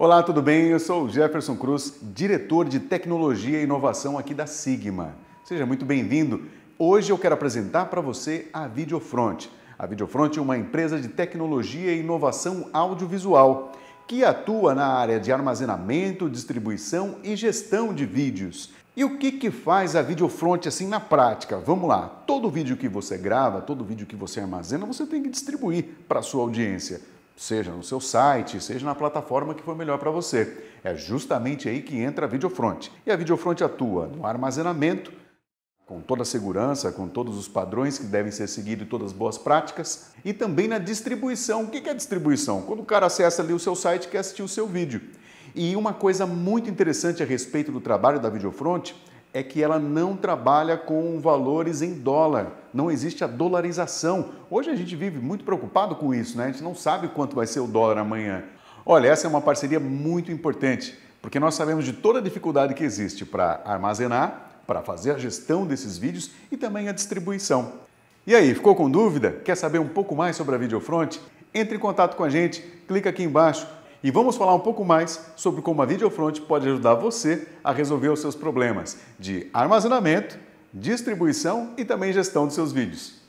Olá, tudo bem? Eu sou Jefferson Cruz, diretor de tecnologia e inovação aqui da Sigma. Seja muito bem-vindo. Hoje eu quero apresentar para você a Videofront. A Videofront é uma empresa de tecnologia e inovação audiovisual que atua na área de armazenamento, distribuição e gestão de vídeos. E o que, que faz a Videofront assim na prática? Vamos lá, todo vídeo que você grava, todo vídeo que você armazena, você tem que distribuir para a sua audiência seja no seu site, seja na plataforma que for melhor para você. É justamente aí que entra a Videofront. E a Videofront atua no armazenamento, com toda a segurança, com todos os padrões que devem ser seguidos e todas as boas práticas, e também na distribuição. O que é distribuição? Quando o cara acessa ali o seu site e quer assistir o seu vídeo. E uma coisa muito interessante a respeito do trabalho da Videofront é que ela não trabalha com valores em dólar. Não existe a dolarização. Hoje a gente vive muito preocupado com isso, né? A gente não sabe quanto vai ser o dólar amanhã. Olha, essa é uma parceria muito importante, porque nós sabemos de toda a dificuldade que existe para armazenar, para fazer a gestão desses vídeos e também a distribuição. E aí, ficou com dúvida? Quer saber um pouco mais sobre a Videofront? Entre em contato com a gente, clica aqui embaixo e vamos falar um pouco mais sobre como a Videofront pode ajudar você a resolver os seus problemas de armazenamento, distribuição e também gestão dos seus vídeos.